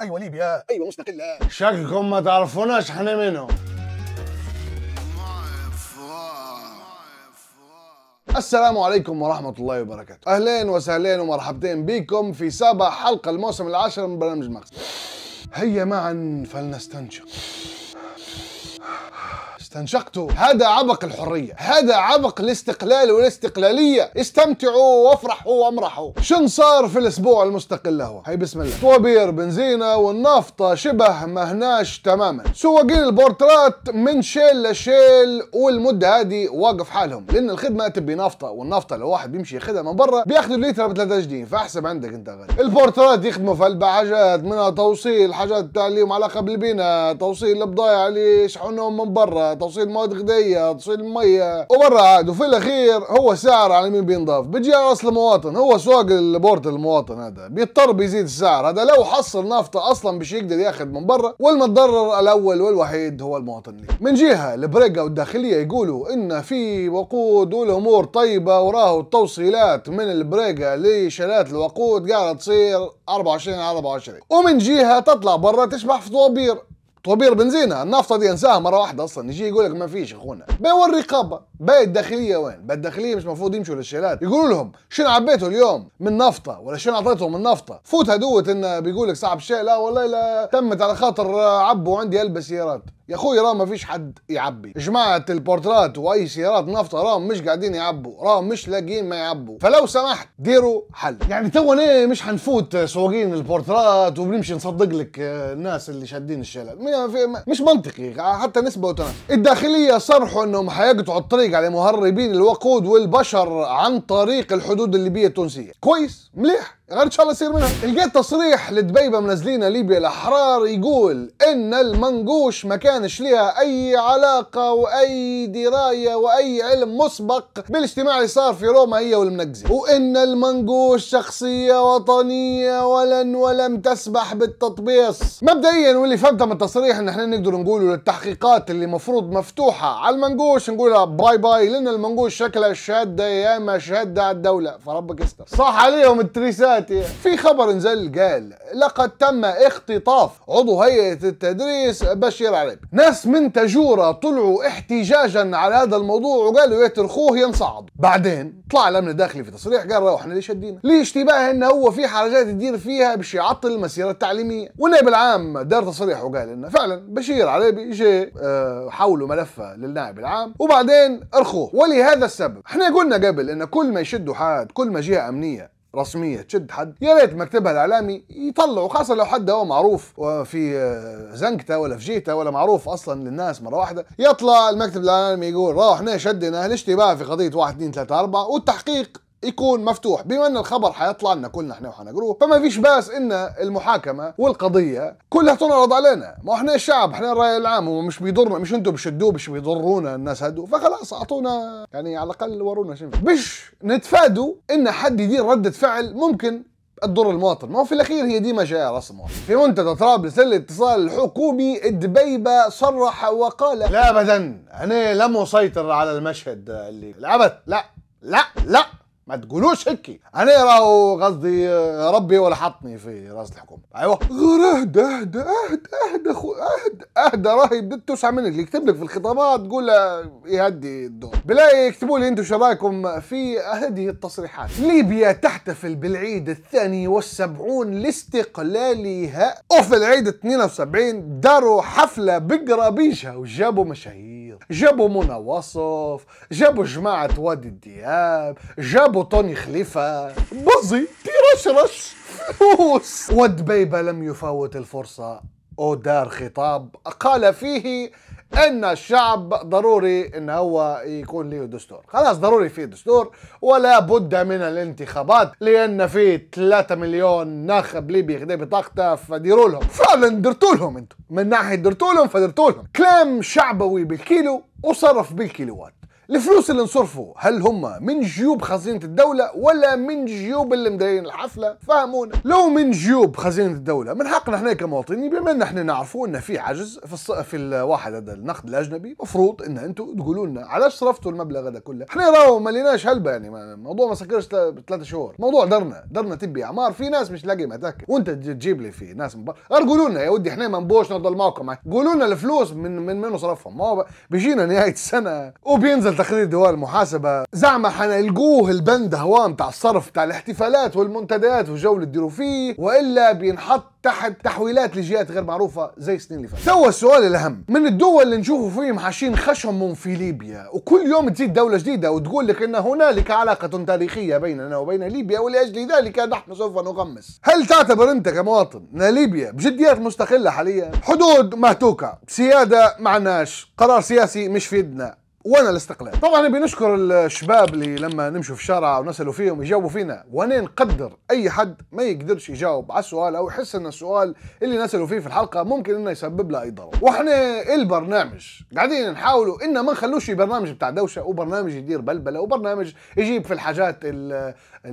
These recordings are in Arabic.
ايوه ليبيا ايوه مستقله شكلكم ما تعرفوناش احنا منهم السلام عليكم ورحمة الله وبركاته أهلين وسهلين ومرحبتين بكم في سابع حلقة الموسم العاشر من برنامج المغزى هيا معا فلنستنشق استنشقته هذا عبق الحرية هذا عبق الاستقلال والاستقلالية استمتعوا وافرحوا وامرحوا شن صار في الاسبوع المستقل هو هي بسم الله طوابير بنزينة والنفطة شبه ما هناش تماما سواقين البورترات من شيل لشيل والمدة هذه واقف حالهم لان الخدمة تبي نفطة والنفطة لو واحد بيمشي ياخذها من برا بياخذوا الليتر ب 3 جنيه فاحسب عندك انت غالي البورترات يخدموا في حاجات منها توصيل حاجات تعليم علاقة بالبناء توصيل البضايع اللي يشحنهم من برا توصيل مواد غذائيه توصيل ميه وبرا عاد وفي الاخير هو سعر على مين بينضاف بيجي اصل المواطن هو سواق البورت المواطن هذا بيضطر بيزيد السعر هذا لو حصل نفطه اصلا مش يقدر ياخذ من برا والمتضرر الاول والوحيد هو المواطن لي. من جهه او والداخليه يقولوا ان في وقود والامور طيبه وراه التوصيلات من البريقه لشلات الوقود قاعده تصير 24 على 24 ومن جهه تطلع برا تشبح في طوابير طوبير بنزينه النفطه دي انساها مره واحده اصلا يجي يقول لك ما فيش اخونا بين الرقابه باي الداخليه وين باي الداخليه مش المفروض يمشوا للشيلات يقولوا لهم شنو عبيته اليوم من نفطه ولا شنو اعطيتهم من نفطه فوت هدوه انه بيقول لك صاحب شيء لا والله لا تمت على خاطر عبوا عندي البس سيارات يا اخوي رام ما فيش حد يعبي جماعه البورترات واي سيارات نفطه راهم مش قاعدين يعبوا راهم مش لاقيين ما يعبوا فلو سمحت ديروا حل يعني تو ايه مش حنفوت سواقين البورترات وبنمشي نصدق لك آه، الناس اللي شادين الشلل مش منطقي حتى نسبه وتناسب الداخليه صرحوا انهم حيقطعوا الطريق على مهربين الوقود والبشر عن طريق الحدود الليبيه التونسيه كويس مليح غير ان شاء الله يصير منها لقيت تصريح لدبيبه منزلينه ليبيا الاحرار يقول ان المنقوش ما كانش لها اي علاقه واي درايه واي علم مسبق بالاجتماع اللي صار في روما هي والمنقزي وان المنقوش شخصيه وطنيه ولن ولم تسبح بالتطبيص مبدئيا واللي فهمته من التصريح ان احنا نقدر نقوله للتحقيقات اللي مفروض مفتوحه على المنقوش نقولها باي باي لان المنقوش شكلها شاده يا ما شاده على الدوله فربك يستر صح عليهم التريسات السماوات في خبر نزل قال لقد تم اختطاف عضو هيئة التدريس بشير عرب ناس من تجورة طلعوا احتجاجا على هذا الموضوع وقالوا يترخوه ينصعد بعدين طلع الامن الداخلي في تصريح قال روح احنا ليش هدينا ليه اشتباه انه هو في حاجات يدير فيها بشي يعطل المسيرة التعليمية والنائب العام دار تصريح وقال انه فعلا بشير عربي جاء آه، حولوا ملفه للنائب العام وبعدين ارخوه ولهذا السبب احنا قلنا قبل ان كل ما يشدوا حد كل ما جهة امنية رسميه تشد حد يا ريت مكتبها الاعلامي يطلعوا خاصه لو حد هو معروف في آه، زنكته ولا في جيته ولا معروف اصلا للناس مره واحده يطلع المكتب الاعلامي يقول روحنا شدنا الاشتباه في قضيه واحد 2 3 4 والتحقيق يكون مفتوح بما ان الخبر حيطلع لنا كلنا احنا وحنقروه فما فيش باس ان المحاكمه والقضيه كلها تنعرض علينا ما احنا الشعب احنا الراي العام ومش بيضرنا مش انتم بتشدوه مش بيضرونا الناس هدو فخلاص اعطونا يعني على الاقل ورونا شنو مش نتفادوا ان حد يدير رده فعل ممكن تضر المواطن ما هو في الاخير هي دي جايه راس في منتدى طرابلس الاتصال الحكومي الدبيبه صرح وقال لا ابدا انا لم اسيطر على المشهد اللي لعبت لا لا لا ما تقولوش هيك انا راهو قصدي آه، ربي ولا حطني في راس الحكومه ايوا غير اهدى اهدى اهدى اهدى اخو اهدى اهدى راهي بدات توسع منك اللي يكتب لك في الخطابات تقول آه، يهدي الدور بلاي يكتبوا لي انتم شو رايكم في هذه التصريحات ليبيا تحتفل بالعيد الثاني والسبعون لاستقلالها وفي العيد 72 داروا حفله بقرابيشها وجابوا مشاهير جابوا منى وصف جابوا جماعة وادي الدياب جابوا طوني خليفة بزي رش فلوس ودبيبة لم يفوت الفرصة ودار خطاب قال فيه ان الشعب ضروري ان هو يكون له دستور خلاص ضروري في دستور ولا بد من الانتخابات لان في 3 مليون ناخب ليبي خدي بطاقته فديروا لهم فعلا درتوا لهم انتم من ناحيه درتوا لهم فدرتوا لهم كلام شعبوي بالكيلو وصرف بالكيلوات الفلوس اللي انصرفوا هل هم من جيوب خزينة الدولة ولا من جيوب اللي مدايرين الحفلة فهمونا لو من جيوب خزينة الدولة من حقنا احنا كمواطنين بما ان احنا نعرفوا ان في عجز في الص... في الواحد هذا النقد الاجنبي مفروض ان انتم تقولوا لنا علاش صرفتوا المبلغ هذا كله احنا راهو ما ليناش هلبة يعني الموضوع ما سكرش ثلاثة شهور موضوع درنا درنا تبي اعمار في ناس مش لاقي متاكل وانت تجيب لي في ناس من برا قولوا لنا يا ودي احنا ما نبوش نضل معكم قولوا لنا الفلوس من من منو صرفهم ما بيجينا نهايه السنه وبينزل تقرير دول المحاسبة زعما حنلقوه البند هوا تاع الصرف تاع الاحتفالات والمنتديات وجولة اللي تديروا فيه والا بينحط تحت تحويلات لجهات غير معروفة زي السنين اللي فاتت. سوى السؤال الأهم، من الدول اللي نشوفوا فيهم حاشين خشمهم في ليبيا، وكل يوم تزيد دولة جديدة وتقول لك أن هنالك علاقة تاريخية بيننا وبين ليبيا ولأجل ذلك نحن سوف نغمس. هل تعتبر أنت كمواطن أن ليبيا بجديات مستقلة حاليا؟ حدود مهتوكة، سيادة معناش، قرار سياسي مش في يدنا، وين الاستقلال طبعا نبي نشكر الشباب اللي لما نمشوا في الشارع ونسالوا فيهم يجاوبوا فينا وانا نقدر اي حد ما يقدرش يجاوب على السؤال او يحس ان السؤال اللي نسالوا فيه في الحلقه ممكن انه يسبب له اي ضرر واحنا البرنامج قاعدين نحاولوا ان ما نخلوش برنامج بتاع دوشه وبرنامج يدير بلبله وبرنامج يجيب في الحاجات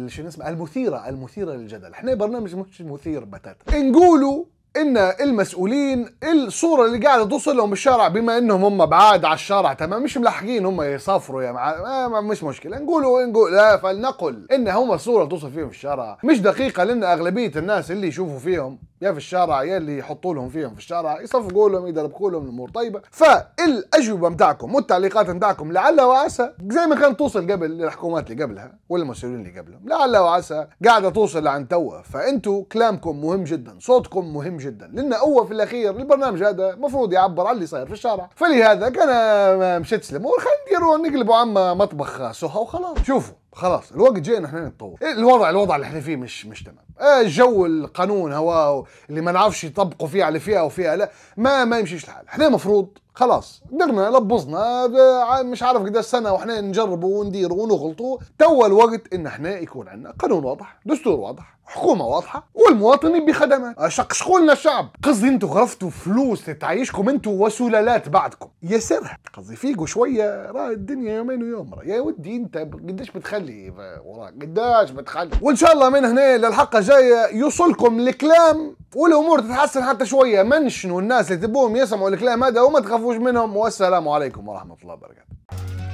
شو اسمه المثيره المثيره للجدل احنا برنامج مش مثير بتاتا نقولوا ان المسؤولين الصوره اللي قاعده توصل لهم الشارع بما انهم هم بعاد على الشارع تمام مش ملاحقين هم يسافروا يا مع... آه، مش مشكله نقولوا إيه؟ نقول لا فلنقل ان هم الصوره توصل فيهم الشارع مش دقيقه لان اغلبيه الناس اللي يشوفوا فيهم يا في الشارع يا اللي يحطوا لهم فيهم في الشارع يصفقوا لهم يدربقوا لهم الامور طيبه فالاجوبه نتاعكم والتعليقات نتاعكم لعل وعسى زي ما كانت توصل قبل للحكومات اللي قبلها والمسؤولين اللي قبلهم لعل وعسى قاعده توصل لعن توا فانتم كلامكم مهم جدا صوتكم مهم جدا لان هو في الاخير البرنامج هذا المفروض يعبر على اللي صاير في الشارع فلهذا كان آه، مشيت سلم خلينا نديروا نقلبوا عما مطبخ سهى وخلاص شوفوا خلاص الوقت جاي ان احنا نتطور إيه، الوضع الوضع اللي احنا فيه مش مش تمام إيه، الجو القانون هو اللي ما نعرفش يطبقوا فيه على فئه وفئه لا ما ما يمشيش الحال احنا المفروض خلاص درنا لبصنا آه، مش عارف قد سنه واحنا نجربوا ونديروا ونغلطوا تو الوقت ان احنا يكون عندنا قانون واضح دستور واضح حكومه واضحه والمواطن بخدمات آه، شق شغلنا الشعب قصدي انتم غرفتوا فلوس تعيشكم انتم وسلالات بعدكم يا سر قصدي فيقوا شويه راه الدنيا يومين ويوم يا ودي انت قديش بتخلي وراك قديش بتخلي وان شاء الله من هنا للحلقه الجايه يوصلكم الكلام والامور تتحسن حتى شويه منشنوا الناس اللي تبوهم يسمعوا الكلام هذا وما تخافوش منهم والسلام عليكم ورحمه الله وبركاته